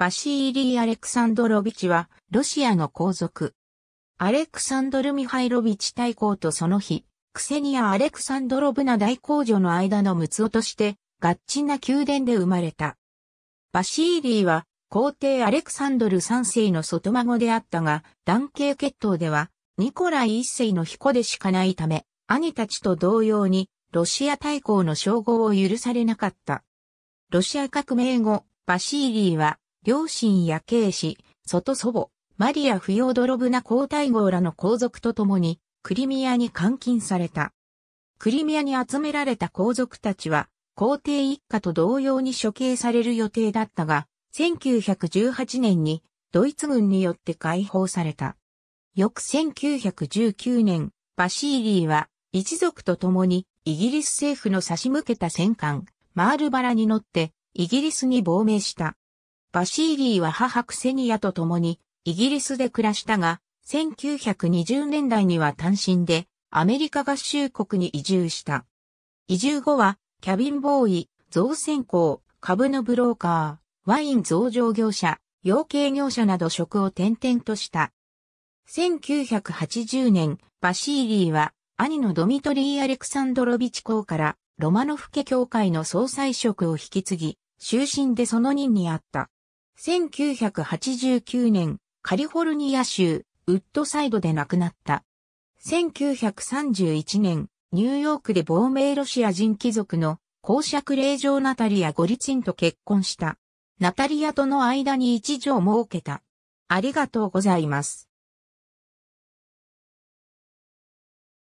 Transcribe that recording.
バシーリー・アレクサンドロビチは、ロシアの皇族。アレクサンドル・ミハイロビチ大公とその日、クセニア・アレクサンドロブナ大公女の間の睦夫として、ガッチな宮殿で生まれた。バシーリーは、皇帝アレクサンドル3世の外孫であったが、男系血統では、ニコライ1世の彦でしかないため、兄たちと同様に、ロシア大公の称号を許されなかった。ロシア革命後、バシーリーは、両親や慶氏、外祖母、マリア・不要泥ドロブナ皇太后らの皇族と共に、クリミアに監禁された。クリミアに集められた皇族たちは、皇帝一家と同様に処刑される予定だったが、1918年にドイツ軍によって解放された。翌1919年、バシーリーは一族と共にイギリス政府の差し向けた戦艦、マールバラに乗ってイギリスに亡命した。バシーリーは母クセニアと共にイギリスで暮らしたが、1920年代には単身でアメリカ合衆国に移住した。移住後はキャビンボーイ、造船工、株のブローカー、ワイン増上業者、養鶏業者など職を転々とした。1980年、バシーリーは兄のドミトリー・アレクサンドロビチ公からロマノフ家教会の総裁職を引き継ぎ、終身でその任にあった。1989年、カリフォルニア州、ウッドサイドで亡くなった。1931年、ニューヨークで亡命ロシア人貴族の公爵令嬢ナタリア・ゴリチンと結婚した。ナタリアとの間に一女を設けた。ありがとうございます。